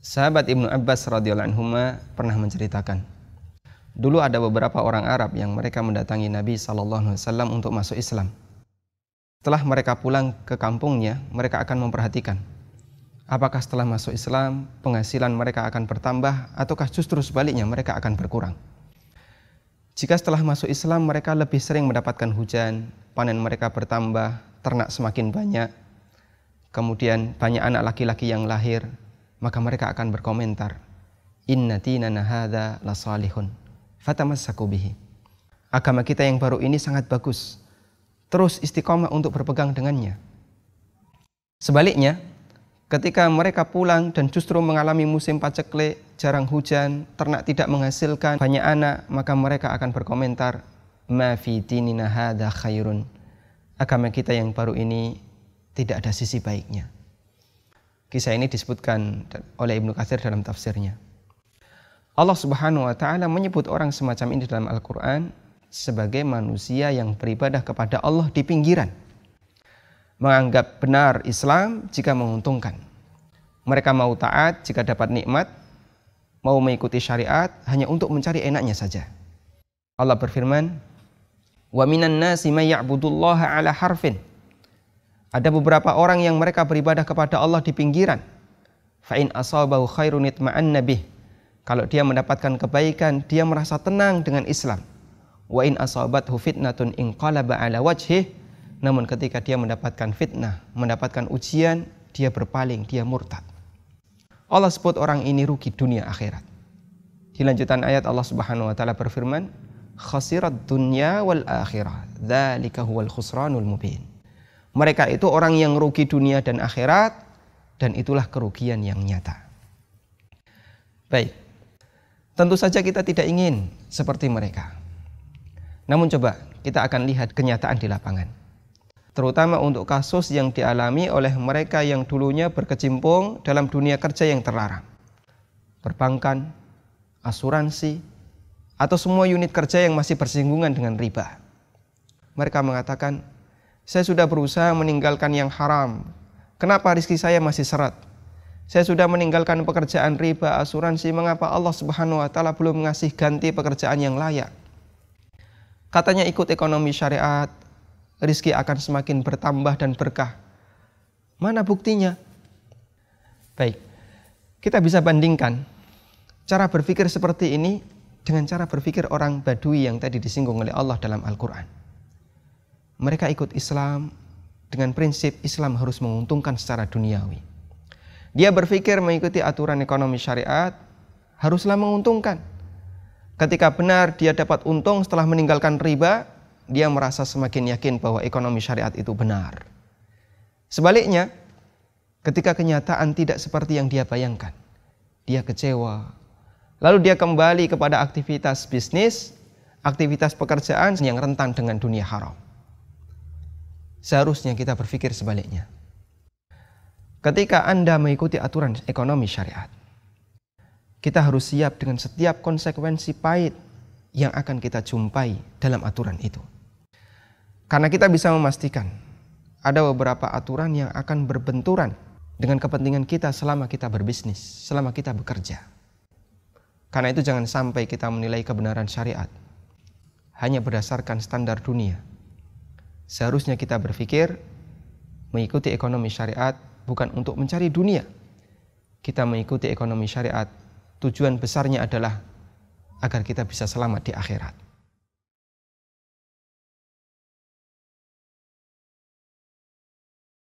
Sahabat Ibnu Abbas radhiyallahu anhu pernah menceritakan, dulu ada beberapa orang Arab yang mereka mendatangi Nabi sallallahu alaihi wasallam untuk masuk Islam. Setelah mereka pulang ke kampungnya, mereka akan memperhatikan apakah setelah masuk Islam penghasilan mereka akan bertambah ataukah justru sebaliknya mereka akan berkurang. Jika setelah masuk Islam mereka lebih sering mendapatkan hujan, panen mereka bertambah, ternak semakin banyak, kemudian banyak anak laki-laki yang lahir, maka mereka akan berkomentar inna tinana hadza la salihun fatamassaku bihi agama kita yang baru ini sangat bagus terus istiqomah untuk berpegang dengannya sebaliknya ketika mereka pulang dan justru mengalami musim paceklik jarang hujan ternak tidak menghasilkan banyak anak maka mereka akan berkomentar ma fi dinina hadza khairun agama kita yang baru ini tidak ada sisi baiknya Kisah ini disebutkan oleh Ibnu Katsir dalam tafsirnya. Allah Subhanahu wa taala menyebut orang semacam ini dalam Al-Qur'an sebagai manusia yang beribadah kepada Allah di pinggiran. Menganggap benar Islam jika menguntungkan. Mereka mau taat jika dapat nikmat, mau mengikuti syariat hanya untuk mencari enaknya saja. Allah berfirman, "Wa minan nasi may ya'budullaha 'ala harfin." Ada beberapa orang yang mereka beribadah kepada Allah di pinggiran. Fa'in asabahu khairun itma'an nabi. Kalau dia mendapatkan kebaikan, dia merasa tenang dengan Islam. Wa in asabathu fitnatun inqalaba ala wajhi. Namun ketika dia mendapatkan fitnah, mendapatkan ujian, dia berpaling, dia murtad. Allah sebut orang ini rugi dunia akhirat. Di lanjutan ayat Allah Subhanahu wa taala berfirman, khasirat dunya wal akhirah. Dzalika huwal khusranul mubin. Mereka itu orang yang rugi dunia dan akhirat dan itulah kerugian yang nyata. Baik. Tentu saja kita tidak ingin seperti mereka. Namun coba kita akan lihat kenyataan di lapangan. Terutama untuk kasus yang dialami oleh mereka yang dulunya berkecimpung dalam dunia kerja yang terlarang. Perbankan, asuransi, atau semua unit kerja yang masih bersinggungan dengan riba. Mereka mengatakan, saya sudah berusaha meninggalkan yang haram. Kenapa rizki saya masih serat? Saya sudah meninggalkan pekerjaan riba, asuransi, mengapa Allah Subhanahu wa taala belum ngasih ganti pekerjaan yang layak? Katanya ikut ekonomi syariat, rizki akan semakin bertambah dan berkah. Mana buktinya? Baik, kita bisa bandingkan cara berpikir seperti ini dengan cara berpikir orang Badui yang tadi disinggung oleh Allah dalam Al-Quran mereka ikut Islam dengan prinsip Islam harus menguntungkan secara duniawi. Dia berpikir mengikuti aturan ekonomi syariat haruslah menguntungkan. Ketika benar dia dapat untung setelah meninggalkan riba, dia merasa semakin yakin bahwa ekonomi syariat itu benar. Sebaliknya, ketika kenyataan tidak seperti yang dia bayangkan, dia kecewa. Lalu dia kembali kepada aktivitas bisnis, aktivitas pekerjaan yang rentan dengan dunia haram. Seharusnya kita berpikir sebaliknya. Ketika Anda mengikuti aturan ekonomi syariat, kita harus siap dengan setiap konsekuensi pahit yang akan kita jumpai dalam aturan itu. Karena kita bisa memastikan ada beberapa aturan yang akan berbenturan dengan kepentingan kita selama kita berbisnis, selama kita bekerja. Karena itu jangan sampai kita menilai kebenaran syariat hanya berdasarkan standar dunia seharusnya kita berpikir mengikuti ekonomi syariat bukan untuk mencari dunia. Kita mengikuti ekonomi syariat, tujuan besarnya adalah agar kita bisa selamat di akhirat.